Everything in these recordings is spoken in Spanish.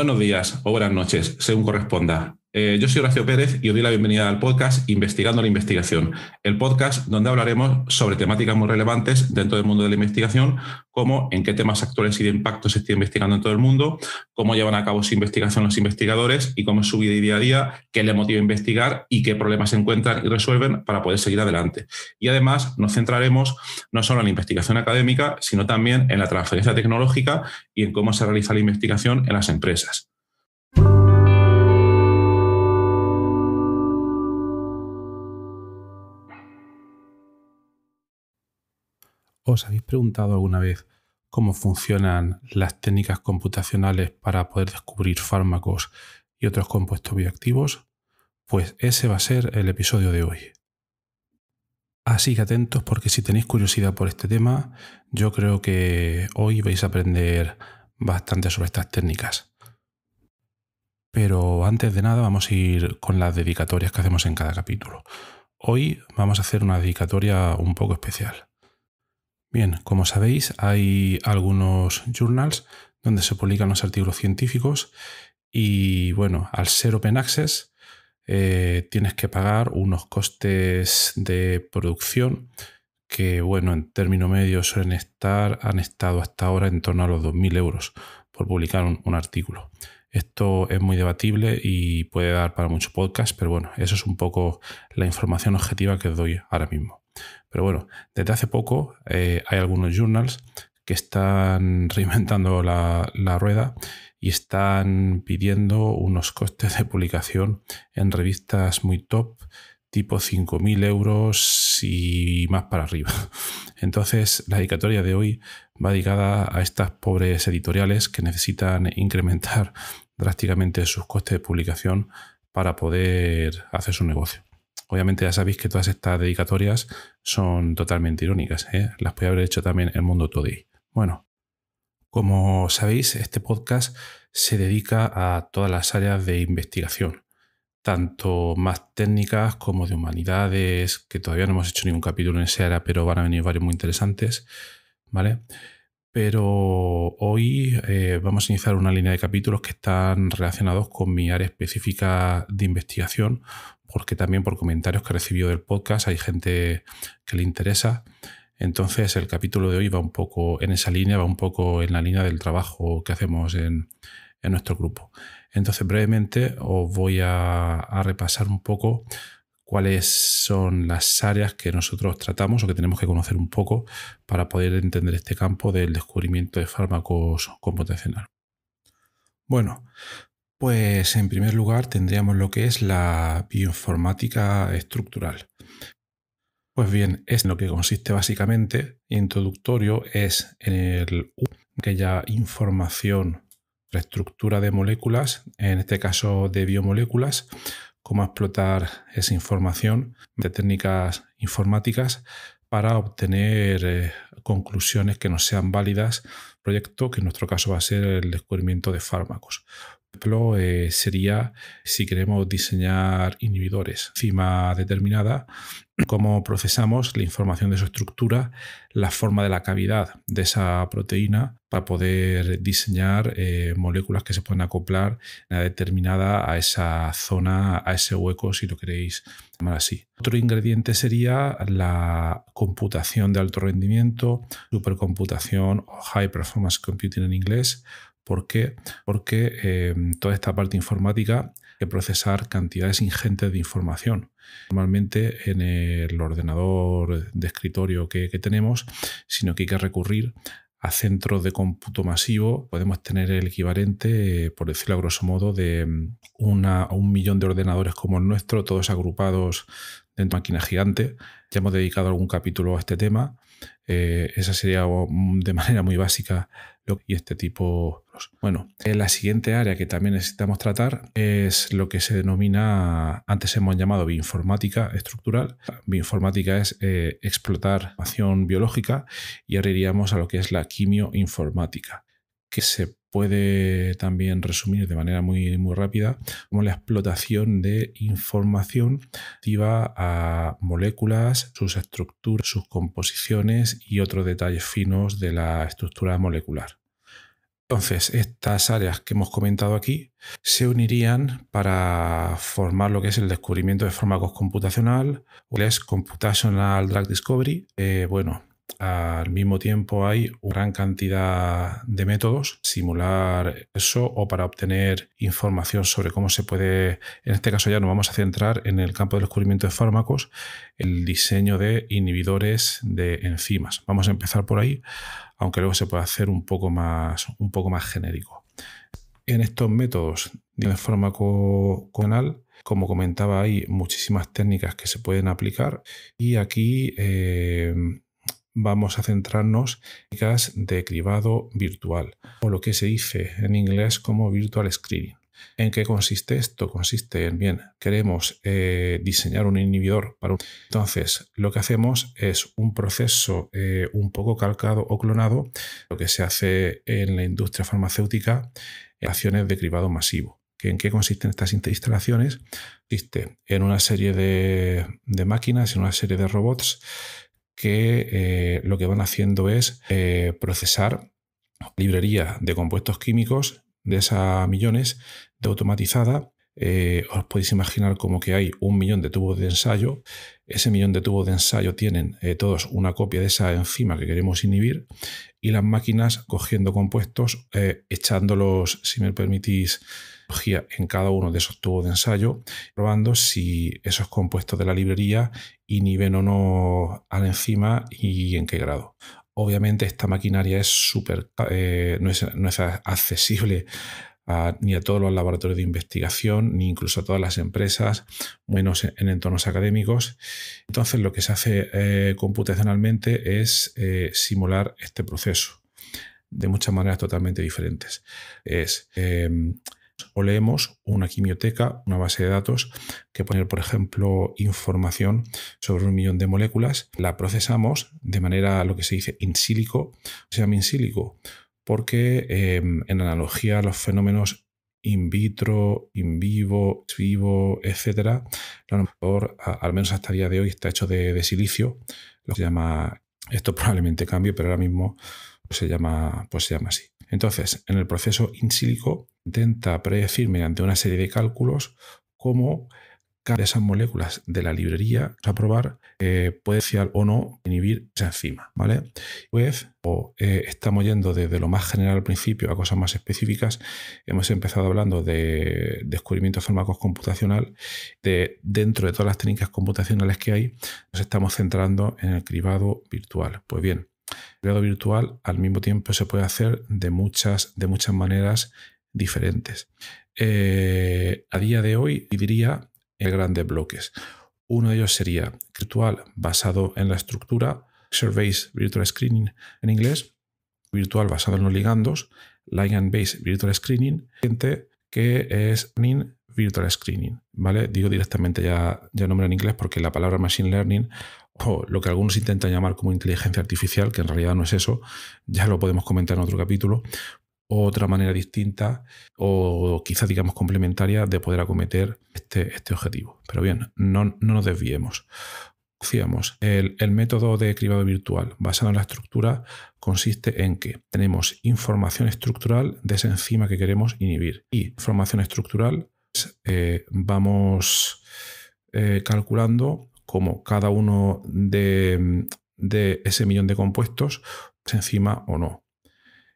buenos días o buenas noches, según corresponda. Eh, yo soy Horacio Pérez y os doy la bienvenida al podcast Investigando la Investigación, el podcast donde hablaremos sobre temáticas muy relevantes dentro del mundo de la investigación, como en qué temas actuales y de impacto se está investigando en todo el mundo, cómo llevan a cabo su investigación los investigadores y cómo es su vida y día a día, qué le motiva a investigar y qué problemas se encuentran y resuelven para poder seguir adelante. Y además nos centraremos no solo en la investigación académica, sino también en la transferencia tecnológica y en cómo se realiza la investigación en las empresas. ¿Os habéis preguntado alguna vez cómo funcionan las técnicas computacionales para poder descubrir fármacos y otros compuestos bioactivos? Pues ese va a ser el episodio de hoy. Así que atentos porque si tenéis curiosidad por este tema, yo creo que hoy vais a aprender bastante sobre estas técnicas. Pero antes de nada vamos a ir con las dedicatorias que hacemos en cada capítulo. Hoy vamos a hacer una dedicatoria un poco especial. Bien, como sabéis, hay algunos journals donde se publican los artículos científicos y bueno, al ser open access eh, tienes que pagar unos costes de producción que bueno, en término medio suelen estar, han estado hasta ahora en torno a los 2.000 euros por publicar un, un artículo. Esto es muy debatible y puede dar para mucho podcast, pero bueno, eso es un poco la información objetiva que os doy ahora mismo. Pero bueno, desde hace poco eh, hay algunos journals que están reinventando la, la, rueda y están pidiendo unos costes de publicación en revistas muy top, tipo 5.000 euros y más para arriba. Entonces, la dedicatoria de hoy va dedicada a estas pobres editoriales que necesitan incrementar drásticamente sus costes de publicación para poder hacer su negocio. Obviamente ya sabéis que todas estas dedicatorias son totalmente irónicas. ¿eh? Las puede haber hecho también el mundo Today. Bueno, como sabéis, este podcast se dedica a todas las áreas de investigación, tanto más técnicas como de humanidades, que todavía no hemos hecho ningún capítulo en esa área, pero van a venir varios muy interesantes, ¿vale? Pero hoy eh, vamos a iniciar una línea de capítulos que están relacionados con mi área específica de investigación, porque también por comentarios que recibió del podcast hay gente que le interesa. Entonces el capítulo de hoy va un poco en esa línea, va un poco en la línea del trabajo que hacemos en, nuestro grupo. Entonces brevemente os voy a, a, repasar un poco cuáles son las áreas que nosotros tratamos o que tenemos que conocer un poco para poder entender este campo del descubrimiento de fármacos computacional. Bueno, pues en primer lugar tendríamos lo que es la bioinformática estructural. Pues bien, es lo que consiste básicamente, introductorio, es en el, aquella información, la estructura de moléculas, en este caso de biomoléculas, cómo explotar esa información de técnicas informáticas para obtener eh, conclusiones que nos sean válidas, proyecto que en nuestro caso va a ser el descubrimiento de fármacos ejemplo, eh, sería si queremos diseñar inhibidores encima determinada, cómo procesamos la información de su estructura, la forma de la cavidad de esa proteína para poder diseñar eh, moléculas que se pueden acoplar la determinada a esa zona, a ese hueco, si lo queréis llamar así. Otro ingrediente sería la computación de alto rendimiento, supercomputación o high performance computing en inglés ¿Por qué? Porque em, toda esta parte informática que procesar cantidades ingentes de información. Normalmente en el ordenador de escritorio que, tenemos, sino que hay que recurrir a centros de cómputo masivo, podemos tener el equivalente, por decirlo a grosso modo, de em, un millón de ordenadores como el nuestro, todos agrupados dentro de máquina gigante. Ya hemos dedicado algún capítulo a este tema eh, esa sería mm, de manera muy básica y este tipo. Bueno, eh, la siguiente área que también necesitamos tratar es lo que se denomina, antes hemos llamado bioinformática estructural. Bioinformática es eh, explotar información biológica y ahora iríamos a lo que es la quimioinformática, que se puede también resumir de manera muy, muy rápida como la explotación de información activa a moléculas, sus estructuras, sus composiciones y otros detalles finos de la estructura molecular. Entonces, estas áreas que hemos comentado aquí se unirían para formar lo que es el descubrimiento de fármacos computacional, o es Computational Drug Discovery. Eh, bueno, al mismo tiempo hay una gran cantidad de métodos simular eso o para obtener información sobre cómo se puede, en este caso ya nos vamos a centrar en el campo del descubrimiento de fármacos, el diseño de inhibidores de enzimas. Vamos a empezar por ahí, aunque luego se puede hacer un poco más, un poco más genérico. En estos métodos de fármaco conal, como comentaba, hay muchísimas técnicas que se pueden aplicar y aquí eh, vamos a centrarnos en técnicas de cribado virtual o lo que se dice en inglés como virtual screening. ¿En qué consiste esto? Consiste en, bien, queremos eh, diseñar un inhibidor para un... Entonces, lo que hacemos es un proceso eh, un poco calcado o clonado, lo que se hace en la industria farmacéutica, en acciones de cribado masivo. ¿En qué consisten estas instalaciones? Consiste en una serie de, de máquinas, en una serie de robots que eh, lo que van haciendo es eh, procesar librería de compuestos químicos de esas millones de automatizada. Eh, os podéis imaginar como que hay un millón de tubos de ensayo. Ese millón de tubos de ensayo tienen todos una copia de esa enzima que queremos inhibir y las máquinas cogiendo compuestos, echándolos, si me permitís en cada uno de esos tubos de ensayo, probando si esos compuestos de la librería inhiben o no a la enzima y en qué grado. Obviamente esta maquinaria es súper, eh, no, es, accesible ni a todos los laboratorios de investigación, ni incluso a todas las empresas, menos en, entornos académicos. Entonces lo que se hace eh, computacionalmente es eh, simular este proceso de muchas maneras totalmente diferentes. Es em, o leemos una quimioteca, una base de datos que poner, por ejemplo, información sobre un millón de moléculas, la procesamos de manera lo que se dice in silico, se llama in silico, porque em, en analogía a los fenómenos in vitro, in vivo, vivo, etcétera, al menos hasta el día de hoy está hecho de, silicio, lo llama, esto probablemente cambie, pero ahora mismo se llama, pues se llama así. Entonces, en el proceso insílico intenta predecir mediante una serie de cálculos cómo cada de esas moléculas de la librería a probar eh, puede o no inhibir esa enzima, ¿vale? Pues, o eh, estamos yendo desde lo más general al principio a cosas más específicas. Hemos empezado hablando de descubrimiento de fármacos computacional. De, dentro de todas las técnicas computacionales que hay, nos estamos centrando en el cribado virtual. Pues bien, grado virtual al mismo tiempo se puede hacer de muchas, de muchas maneras diferentes. Eh, a día de hoy diría en grandes bloques. Uno de ellos sería virtual basado en la estructura, Surveys Virtual Screening en inglés, virtual basado en los ligandos, Ligand base, Virtual Screening, gente que es Virtual Screening, ¿vale? Digo directamente ya, ya nombre en inglés porque la palabra Machine Learning o lo que algunos intentan llamar como inteligencia artificial, que en realidad no es eso, ya lo podemos comentar en otro capítulo, otra manera distinta o quizá digamos complementaria de poder acometer este, este objetivo. Pero bien, no, no nos desviemos. el, método de cribado virtual basado en la estructura consiste en que tenemos información estructural de esa enzima que queremos inhibir y información estructural eh, vamos eh, calculando como cada uno de, ese millón de compuestos se pues encima o no.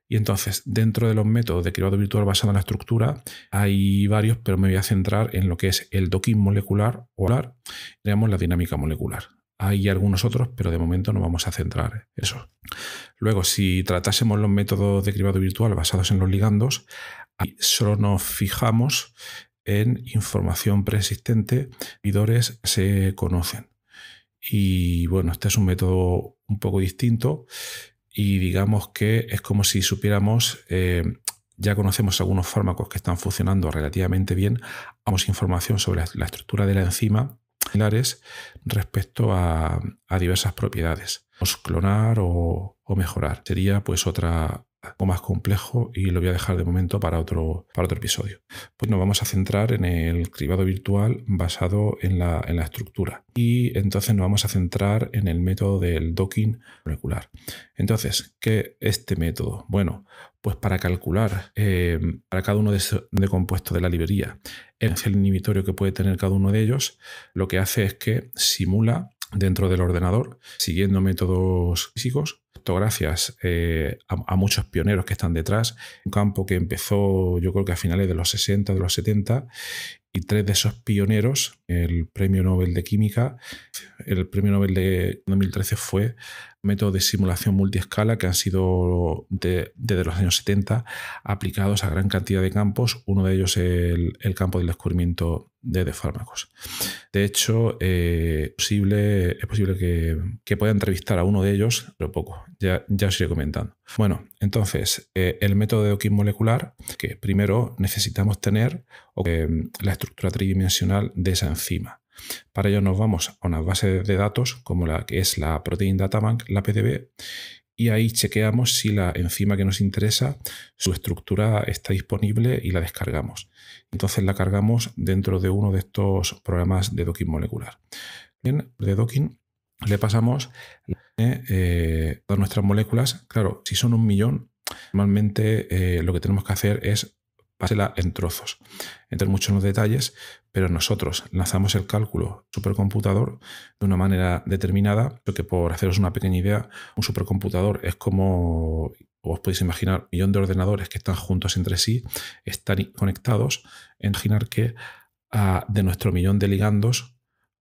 Y entonces, dentro de los métodos de cribado virtual basado en la estructura, hay varios, pero me voy a centrar en lo que es el docking molecular o hablar digamos la dinámica molecular. Hay algunos otros, pero de momento no vamos a centrar eso. Luego, si tratásemos los métodos de cribado virtual basados en los ligandos, solo nos fijamos en información preexistente, dores se conocen. Y bueno, este es un método un poco distinto y digamos que es como si supiéramos, eh, ya conocemos algunos fármacos que están funcionando relativamente bien, damos información sobre la, estructura de la enzima similares respecto a, diversas propiedades. clonar o, o mejorar. Sería pues otra, poco más complejo y lo voy a dejar de momento para otro, para otro episodio. Pues nos vamos a centrar en el cribado virtual basado en la, estructura y entonces nos vamos a centrar en el método del docking molecular. Entonces, ¿qué es este método? Bueno, pues para calcular eh, para cada uno de, de compuestos de la librería el inhibitorio que puede tener cada uno de ellos, lo que hace es que simula dentro del ordenador, siguiendo métodos físicos, gracias eh, a, a, muchos pioneros que están detrás. Un campo que empezó yo creo que a finales de los 60, de los 70, y tres de esos pioneros, el Premio Nobel de Química, el Premio Nobel de 2013 fue métodos de simulación multiescala que han sido desde los años 70 aplicados a gran cantidad de campos, uno de ellos el, el campo del descubrimiento de, fármacos. De hecho, es eh, posible, es posible que, pueda entrevistar a uno de ellos, pero poco, ya, ya os iré comentando. Bueno, entonces, eh, el método de Hawking molecular, que primero necesitamos tener eh, la estructura tridimensional de esa enzima. Para ello nos vamos a una base de datos como la que es la Protein Data Bank, la PDB, y ahí chequeamos si la enzima que nos interesa, su estructura está disponible y la descargamos. Entonces la cargamos dentro de uno de estos programas de docking molecular. Bien, de docking le pasamos eh, eh, todas nuestras moléculas. Claro, si son un millón, normalmente eh, lo que tenemos que hacer es en trozos. entre muchos en los detalles, pero nosotros lanzamos el cálculo supercomputador de una manera determinada, porque por haceros una pequeña idea, un supercomputador es como os podéis imaginar un millón de ordenadores que están juntos entre sí, están conectados, en que de nuestro millón de ligandos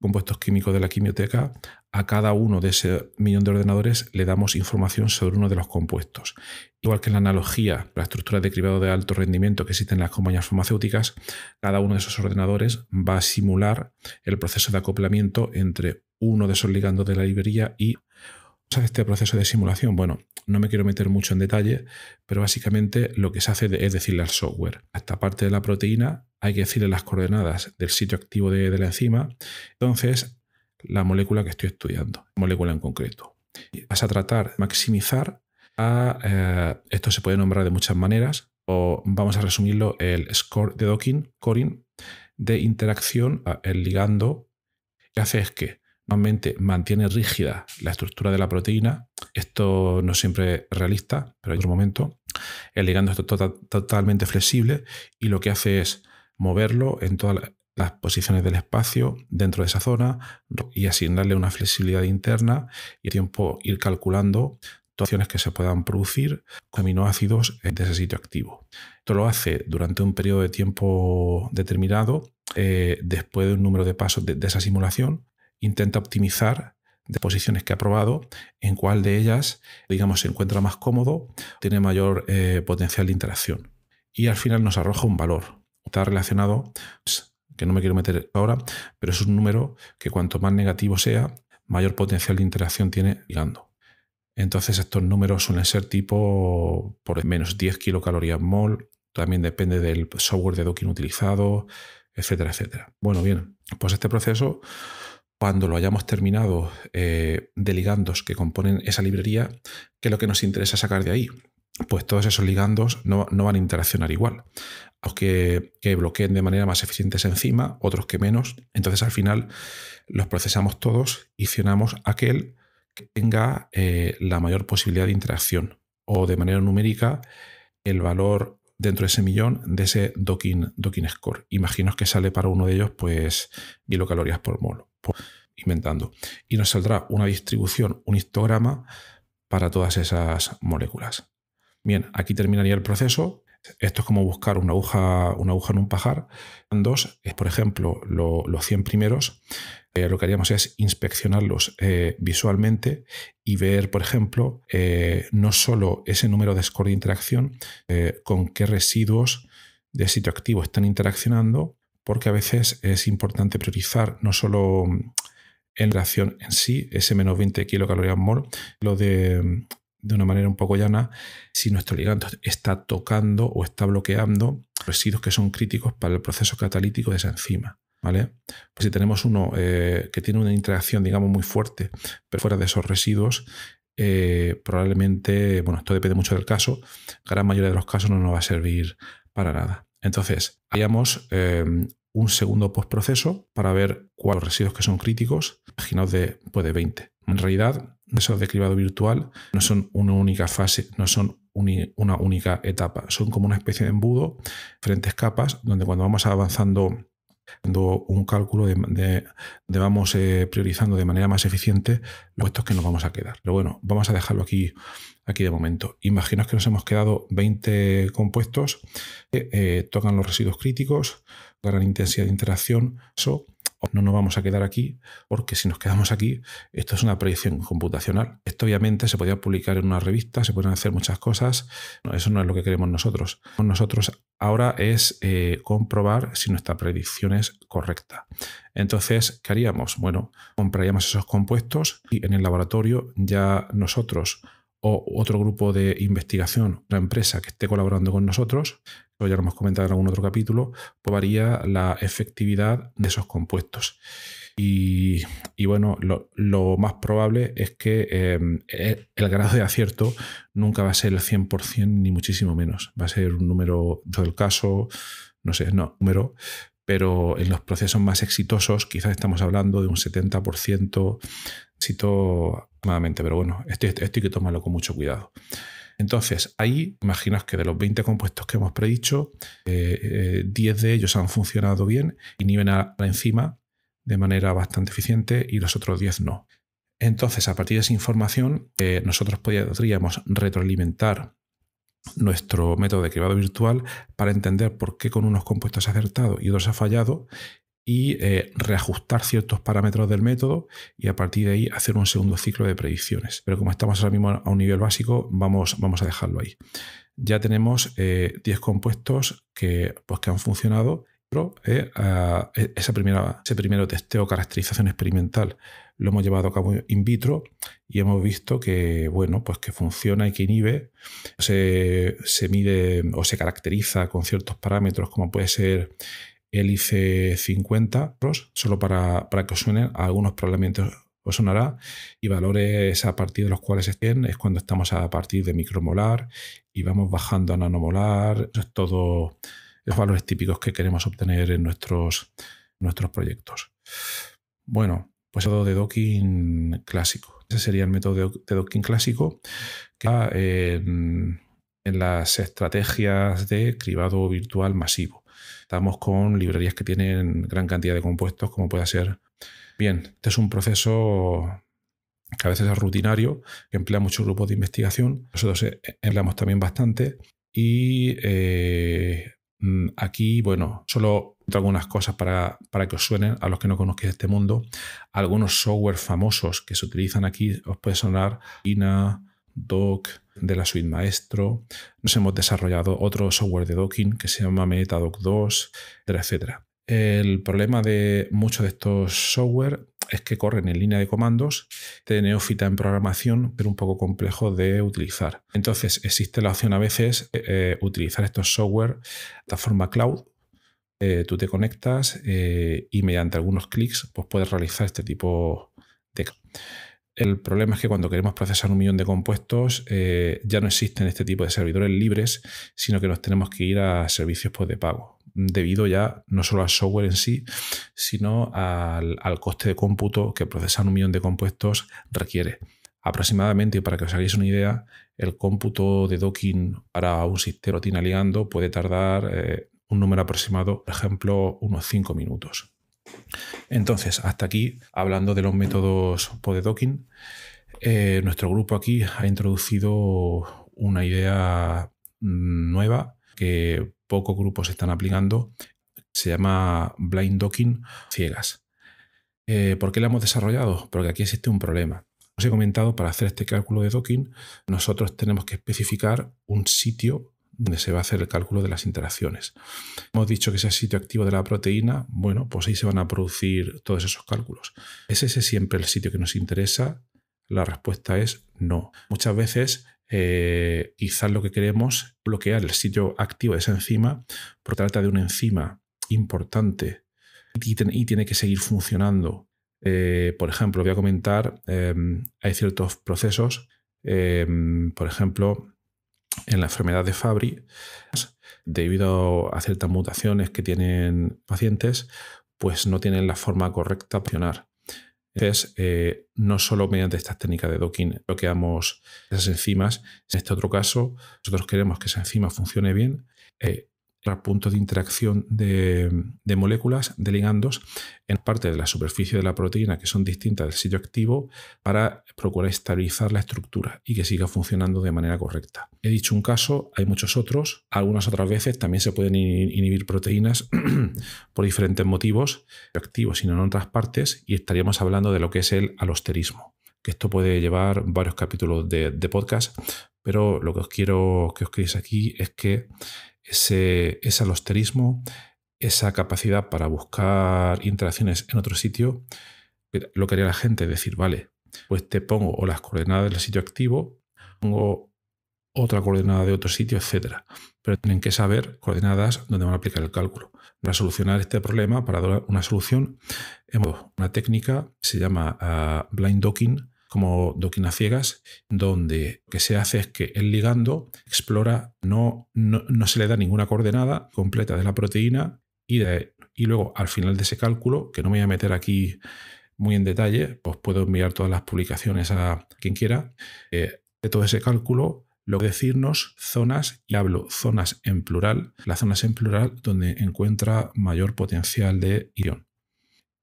compuestos químicos de la quimioteca, a cada uno de ese millón de ordenadores le damos información sobre uno de los compuestos. Igual que en la analogía, la estructura de cribado de alto rendimiento que existe en las compañías farmacéuticas, cada uno de esos ordenadores va a simular el proceso de acoplamiento entre uno de esos ligandos de la librería y hace este proceso de simulación? Bueno, no me quiero meter mucho en detalle, pero básicamente lo que se hace es decirle al software, a esta parte de la proteína hay que decirle las coordenadas del sitio activo de, la enzima, entonces la molécula que estoy estudiando, molécula en concreto. Vas a tratar maximizar a, eh, esto se puede nombrar de muchas maneras, o vamos a resumirlo, el score de docking, coring, de interacción, el ligando, que hace es que normalmente mantiene rígida la estructura de la proteína. Esto no siempre es realista, pero hay otro momento. El ligando es tota-, totalmente flexible y lo que hace es moverlo en todas las posiciones del espacio dentro de esa zona y asignarle una flexibilidad interna y tiempo ir calculando acciones que se puedan producir con aminoácidos en ese sitio activo. Esto lo hace durante un periodo de tiempo determinado, eh, después de un número de pasos de, esa simulación, intenta optimizar de posiciones que ha probado, en cuál de ellas, digamos, se encuentra más cómodo, tiene mayor eh, potencial de interacción. Y al final nos arroja un valor. Está relacionado, pues, que no me quiero meter ahora, pero es un número que cuanto más negativo sea, mayor potencial de interacción tiene ligando. Entonces estos números suelen ser tipo por menos 10 kilocalorías mol, también depende del software de docking utilizado, etcétera, etcétera. Bueno, bien, pues este proceso cuando lo hayamos terminado eh, de ligandos que componen esa librería, ¿qué es lo que nos interesa sacar de ahí. Pues todos esos ligandos no, van a interaccionar igual. Aunque que bloqueen de manera más eficiente esa encima, otros que menos. Entonces al final los procesamos todos y accionamos aquel que tenga eh, la mayor posibilidad de interacción. O de manera numérica, el valor dentro de ese millón de ese docking, docking score. Imaginaos que sale para uno de ellos pues kilocalorías por molo. Pues, inventando. Y nos saldrá una distribución, un histograma para todas esas moléculas. Bien, aquí terminaría el proceso. Esto es como buscar una aguja, una aguja en un pajar. Dos, es, por ejemplo, los 100 primeros. Eh, lo que haríamos es inspeccionarlos eh, visualmente y ver, por ejemplo, eh, no solo ese número de score de interacción, con qué residuos de sitio activo están interaccionando, porque a veces es importante priorizar no solo mm, en acción en sí, ese menos 20 kilocalorías mol, lo mm, de, una manera un poco llana, si nuestro ligando está tocando o está bloqueando residuos que son críticos para el proceso catalítico de esa enzima. ¿Vale? Pues si tenemos uno eh, que tiene una interacción, digamos, muy fuerte, pero fuera de esos residuos, eh, probablemente, bueno, esto depende mucho del caso, la gran mayoría de los casos no nos va a servir para nada. Entonces, haríamos eh, un segundo postproceso para ver cuáles residuos que son críticos, imaginaos de, 20. Pues, en realidad, esos de cribado virtual no son una única fase, no son una única etapa, son como una especie de embudo, diferentes capas, donde cuando vamos avanzando dando un cálculo de, vamos eh, priorizando de manera más eficiente los puestos que nos vamos a quedar. Pero bueno, vamos a dejarlo aquí aquí de momento. Imaginaos que nos hemos quedado 20 compuestos que eh, tocan los residuos críticos, gran intensidad de interacción, eso no nos vamos a quedar aquí, porque si nos quedamos aquí, esto es una predicción computacional. Esto obviamente se podía publicar en una revista, se pueden hacer muchas cosas. eso no es lo que queremos nosotros. Nosotros ahora es eh, comprobar si nuestra predicción es correcta. Entonces, ¿qué haríamos? Bueno, compraríamos esos compuestos y en el laboratorio ya nosotros o otro grupo de investigación, una empresa que esté colaborando con nosotros, lo ya lo hemos comentado en algún otro capítulo, pues varía la efectividad de esos compuestos. Y, bueno, lo, más probable es que em, e, el grado de acierto nunca va a ser el 100% ni muchísimo menos. Va a ser un número del caso, no sé, no, número, pero en los procesos más exitosos quizás estamos hablando de un 70% éxito pero bueno, esto, hay que tomarlo con mucho cuidado. Entonces, ahí imaginaos que de los 20 compuestos que hemos predicho, 10 eh, eh, de ellos han funcionado bien, inhiben a la enzima de manera bastante eficiente y los otros 10 no. Entonces, a partir de esa información, eh, nosotros podríamos retroalimentar nuestro método de cribado virtual para entender por qué con unos compuestos ha acertado y otros ha fallado y eh, reajustar ciertos parámetros del método y a partir de ahí hacer un segundo ciclo de predicciones. Pero como estamos ahora mismo a un nivel básico, vamos, vamos a dejarlo ahí. Ya tenemos 10 eh, compuestos que, pues, que han funcionado, pero eh, ah, e-, ese primero testeo, caracterización experimental, lo hemos llevado a cabo in vitro y hemos visto que, bueno, pues que funciona y que inhibe, se, se mide o se caracteriza con ciertos parámetros como puede ser el IC50, solo para, para que os suenen algunos probablemente os sonará, y valores a partir de los cuales estén es cuando estamos a partir de micromolar y vamos bajando a nanomolar, eso es todo los valores típicos que queremos obtener en nuestros, nuestros proyectos. Bueno, pues todo de docking clásico. Ese sería el método de docking clásico que en, en las estrategias de cribado virtual masivo. Estamos con librerías que tienen gran cantidad de compuestos, como puede ser. Bien, este es un proceso que a veces es rutinario, que emplea muchos grupos de investigación. Nosotros eh, eh, empleamos también bastante. Y eh, mm, aquí, bueno, solo algunas cosas para, que os suenen a los que no conozcáis este mundo. Algunos software famosos que se utilizan aquí os puede sonar Ina, Doc, de la suite maestro. Nos hemos desarrollado otro software de docking que se llama MetaDoc 2, etcétera, etcétera. El problema de muchos de estos software es que corren en línea de comandos de neófita en programación, pero un poco complejo de utilizar. Entonces existe la opción a veces eh, utilizar estos software de forma cloud. Eh, tú te conectas eh, y mediante algunos clics pues puedes realizar este tipo de... El problema es que cuando queremos procesar un millón de compuestos eh, ya no existen este tipo de servidores libres, sino que nos tenemos que ir a servicios pues, de pago, debido ya no solo al software en sí, sino al, coste de cómputo que procesar un millón de compuestos requiere. Aproximadamente, y para que os hagáis una idea, el cómputo de docking para un sistema Tina ligando puede tardar eh, un número aproximado, por ejemplo, unos 5 minutos. Entonces, hasta aquí, hablando de los métodos de eh, nuestro grupo aquí ha introducido una idea mm, nueva que pocos grupos están aplicando. Se llama blind docking ciegas. Eh, ¿Por qué la hemos desarrollado? Porque aquí existe un problema. Os he comentado, para hacer este cálculo de docking, nosotros tenemos que especificar un sitio donde se va a hacer el cálculo de las interacciones. Hemos dicho que ese sitio activo de la proteína, bueno, pues ahí se van a producir todos esos cálculos. ¿Es ese siempre el sitio que nos interesa? La respuesta es no. Muchas veces eh, quizás lo que queremos es bloquear el sitio activo de esa enzima, porque trata de una enzima importante y, tiene que seguir funcionando. Eh, por ejemplo, voy a comentar, eh, hay ciertos procesos, por ejemplo, en la enfermedad de Fabry, debido a ciertas mutaciones que tienen pacientes, pues no tienen la forma correcta de funcionar. Entonces, eh, no solo mediante estas técnicas de docking bloqueamos esas enzimas, en este otro caso, nosotros queremos que esa enzima funcione bien, eh, puntos de interacción de, moléculas de ligandos en parte de la superficie de la proteína que son distintas del sitio activo para procurar estabilizar la estructura y que siga funcionando de manera correcta. He dicho un caso, hay muchos otros. Algunas otras veces también se pueden inhibir proteínas por diferentes motivos activos, sino en otras partes, y estaríamos hablando de lo que es el alosterismo que esto puede llevar varios capítulos de, podcast, pero lo que os quiero que os quedéis aquí es que ese, ese alosterismo, esa capacidad para buscar interacciones en otro sitio, lo que haría la gente, decir, vale, pues te pongo o las coordenadas del sitio activo, pongo otra coordenada de otro sitio, etcétera, Pero tienen que saber coordenadas donde van a aplicar el cálculo. Para solucionar este problema, para dar una solución, hemos una técnica que se llama ah, blind docking, como doquinas ciegas, donde lo que se hace es que el ligando explora, no, no, se le da ninguna coordenada completa de la proteína y, de, y luego al final de ese cálculo, que no me voy a meter aquí muy en detalle, pues puedo enviar todas las publicaciones a quien quiera, eh, de todo ese cálculo, lo que decirnos zonas, y hablo zonas en plural, las zonas en plural donde encuentra mayor potencial de ion.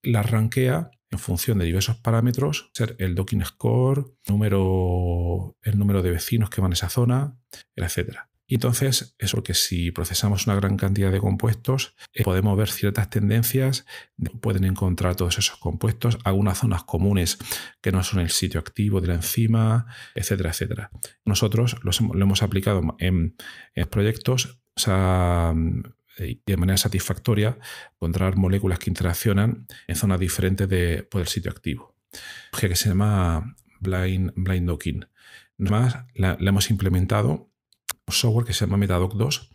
La ranquea en función de diversos parámetros, ser el docking score, número, el número de vecinos que van a esa zona, etc. Y entonces, es porque si procesamos una gran cantidad de compuestos, eh, podemos ver ciertas tendencias, pueden encontrar todos esos compuestos, algunas zonas comunes que no son el sitio activo de la enzima, etcétera, etcétera. Nosotros lo hemos aplicado en, proyectos de manera satisfactoria encontrar moléculas que interaccionan en zonas diferentes de, sitio pues, el sitio activo. Que se llama blind, blind docking. Además, la, la hemos implementado software que se llama Metadoc 2.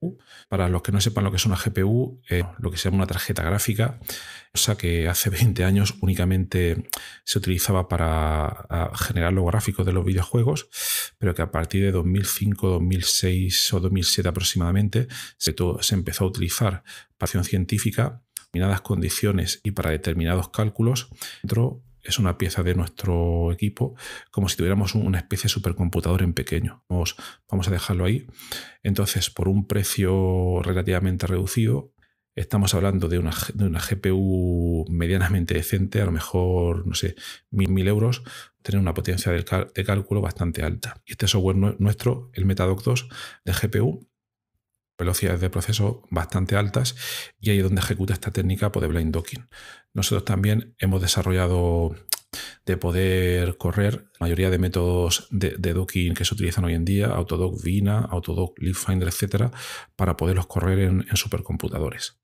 Uh. Para los que no sepan lo que es una GPU, eh, lo que se llama una tarjeta gráfica, cosa que hace 20 años únicamente se utilizaba para generar los gráficos de los videojuegos, pero que a partir de 2005, 2006 o 2007 aproximadamente se, empezó a utilizar para acción científica determinadas condiciones y para determinados cálculos dentro es una pieza de nuestro equipo, como si tuviéramos una especie de supercomputador en pequeño. Vamos, vamos a dejarlo ahí. Entonces, por un precio relativamente reducido, estamos hablando de una, GPU medianamente decente, a lo mejor, no sé, mil, mil euros, tener una potencia de, cálculo bastante alta. Y este software nuestro, el Metadoc 2 de GPU, velocidades de proceso bastante altas y ahí es donde ejecuta esta técnica pues, de blind docking. Nosotros también hemos desarrollado de poder correr la mayoría de métodos de, docking que se utilizan hoy en día, Autodoc Vina, Autodoc Finder, etcétera, para poderlos correr en supercomputadores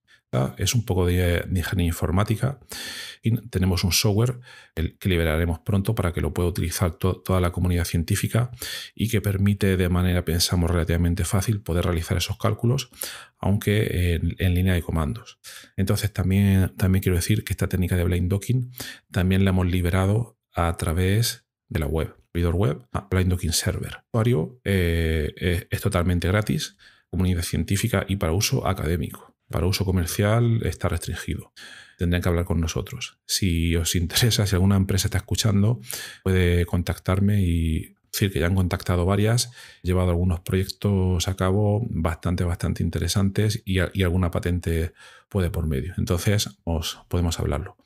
es un poco de, ingeniería informática y tenemos un software que liberaremos pronto para que lo pueda utilizar toda la comunidad científica y que permite de manera, pensamos, relativamente fácil poder realizar esos cálculos, aunque en, línea de comandos. Entonces, también, también quiero decir que esta técnica de blind docking también la hemos liberado a través de la web, servidor web, Blind Docking Server. El usuario eh, es totalmente gratis, comunidad científica y para uso académico para uso comercial está restringido. Tendrían que hablar con nosotros. Si os interesa, si alguna empresa está escuchando, puede contactarme y decir que ya han contactado varias, llevado algunos proyectos a cabo bastante, bastante interesantes y, alguna patente puede por medio. Entonces, os podemos hablarlo.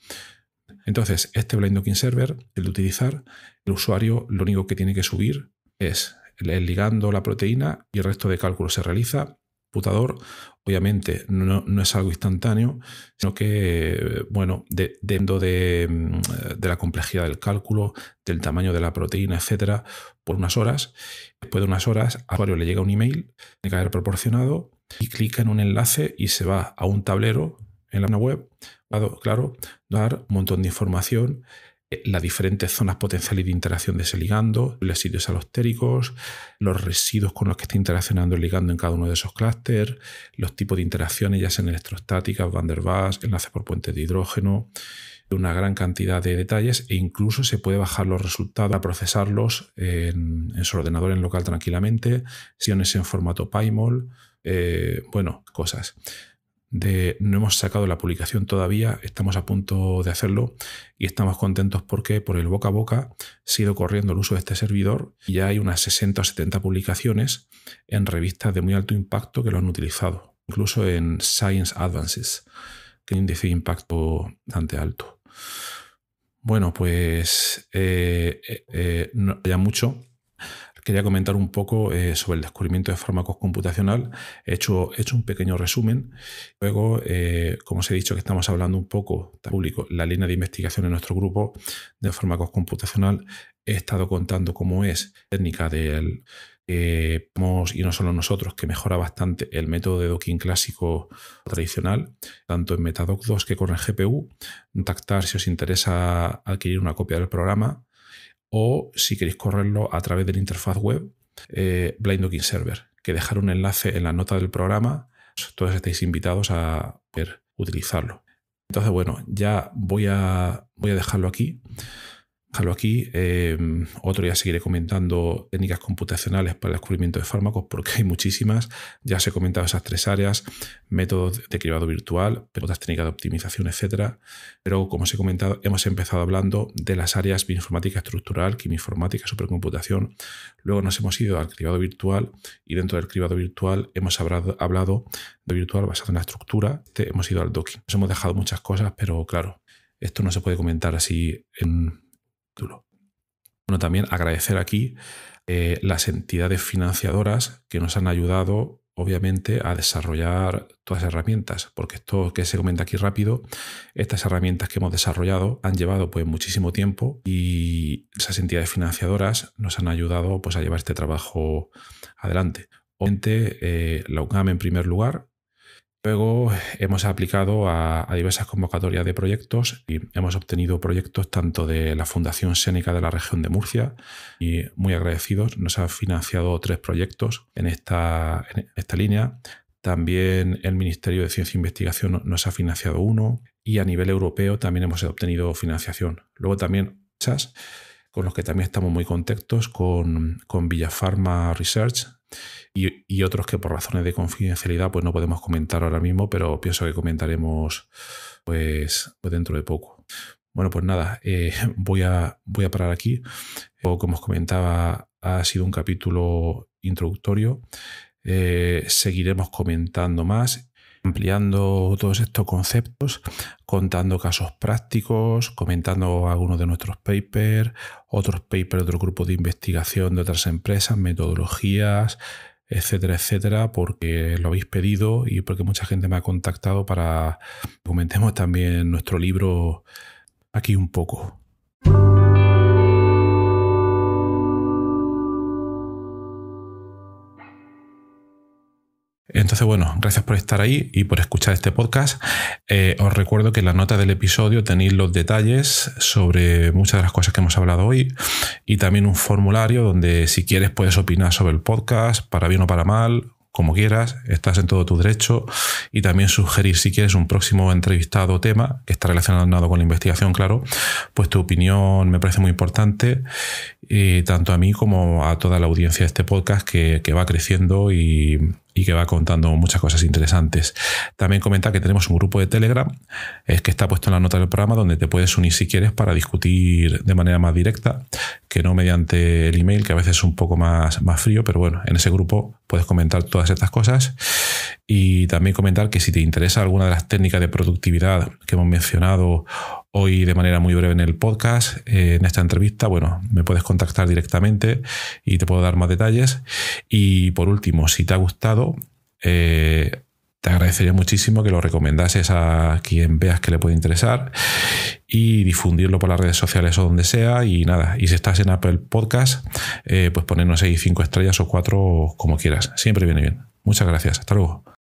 Entonces, este Blind Docking Server, el de utilizar, el usuario lo único que tiene que subir es el, el ligando la proteína y el resto de cálculo se realiza computador, obviamente no, es algo instantáneo, sino que, bueno, dentro de, mm, de, la complejidad del cálculo, del tamaño de la proteína, etcétera, por unas horas. Después de unas horas, al usuario le llega un email, tiene que proporcionado, y clica en un enlace y se va a un tablero en la web, claro, dar un montón de información las diferentes zonas potenciales de interacción de ese ligando, los sitios alostéricos, los residuos con los que está interaccionando el ligando en cada uno de esos clústeres, los tipos de interacciones, ya sean electrostáticas, van der Waals, enlace por puentes de hidrógeno, una gran cantidad de detalles e incluso se puede bajar los resultados a procesarlos en, su ordenador en local tranquilamente, siones en formato PyMOL, eh, bueno, cosas de no hemos sacado la publicación todavía, estamos a punto de hacerlo y estamos contentos porque por el boca a boca se ha ido corriendo el uso de este servidor y ya hay unas 60 o 70 publicaciones en revistas de muy alto impacto que lo han utilizado, incluso en Science Advances, que es índice de impacto bastante alto. Bueno, pues eh, eh, eh, no ya mucho quería comentar un poco eh, sobre el descubrimiento de fármacos computacional. He hecho, un pequeño resumen. Luego, eh, como os he dicho, que estamos hablando un poco, público, la línea de investigación en nuestro grupo de fármacos computacional. He estado contando cómo es técnica del... Eh, y no solo nosotros, que mejora bastante el método de docking clásico tradicional, tanto en Metadoc 2 que con el GPU. Contactar si os interesa adquirir una copia del programa o si queréis correrlo a través de la interfaz web eh, Blind Server, que dejaré un enlace en la nota del programa. Todos estáis invitados a poder utilizarlo. Entonces, bueno, ya voy a, voy a dejarlo aquí. Déjalo aquí. Em, otro día seguiré comentando técnicas computacionales para el descubrimiento de fármacos, porque hay muchísimas. Ya os he comentado esas tres áreas: métodos de cribado virtual, otras técnicas de optimización, etcétera. Pero como os he comentado, hemos empezado hablando de las áreas bioinformática estructural, quimioinformática, supercomputación. Luego nos hemos ido al cribado virtual y dentro del cribado virtual hemos hablado, de virtual basado en la estructura. Este, hemos ido al docking. Nos hemos dejado muchas cosas, pero claro, esto no se puede comentar así en bueno, también agradecer aquí eh, las entidades financiadoras que nos han ayudado, obviamente, a desarrollar todas las herramientas, porque esto que se comenta aquí rápido, estas herramientas que hemos desarrollado han llevado pues muchísimo tiempo y esas entidades financiadoras nos han ayudado pues a llevar este trabajo adelante. Obviamente, eh, la UCAM en primer lugar, Luego hemos aplicado a, diversas convocatorias de proyectos y hemos obtenido proyectos tanto de la Fundación Séneca de la región de Murcia y muy agradecidos, nos han financiado tres proyectos en esta, en esta línea. También el Ministerio de Ciencia e Investigación nos ha financiado uno y a nivel europeo también hemos obtenido financiación. Luego también con los que también estamos muy contentos, con, con Villafarma Research y, otros que por razones de confidencialidad pues no podemos comentar ahora mismo, pero pienso que comentaremos pues, pues dentro de poco. Bueno, pues nada, eh, voy, a, voy a parar aquí. Como os comentaba, ha sido un capítulo introductorio. Eh, seguiremos comentando más ampliando todos estos conceptos, contando casos prácticos, comentando algunos de nuestros papers, otros papers de otro grupo de investigación de otras empresas, metodologías, etcétera, etcétera, porque lo habéis pedido y porque mucha gente me ha contactado para que comentemos también nuestro libro aquí un poco. Entonces, bueno, gracias por estar ahí y por escuchar este podcast. Eh, os recuerdo que en la nota del episodio tenéis los detalles sobre muchas de las cosas que hemos hablado hoy y también un formulario donde si quieres puedes opinar sobre el podcast, para bien o para mal, como quieras, estás en todo tu derecho y también sugerir si quieres un próximo entrevistado o tema que está relacionado con la investigación, claro, pues tu opinión me parece muy importante, eh, tanto a mí como a toda la audiencia de este podcast que va creciendo y y que va contando muchas cosas interesantes. También comentar que tenemos un grupo de Telegram es que está puesto en la nota del programa donde te puedes unir si quieres para discutir de manera más directa, que no mediante el email, que a veces es un poco más, más frío, pero bueno, en ese grupo puedes comentar todas estas cosas y también comentar que si te interesa alguna de las técnicas de productividad que hemos mencionado hoy de manera muy breve en el podcast, eh, en esta entrevista, bueno, me puedes contactar directamente y te puedo dar más detalles. Y por último, si te ha gustado, eh, te agradecería muchísimo que lo recomendases a quien veas que le puede interesar y difundirlo por las redes sociales o donde sea. Y nada, y si estás en Apple Podcast, eh, pues ponernos ahí cinco estrellas o cuatro, como quieras. Siempre viene bien. Muchas gracias. Hasta luego.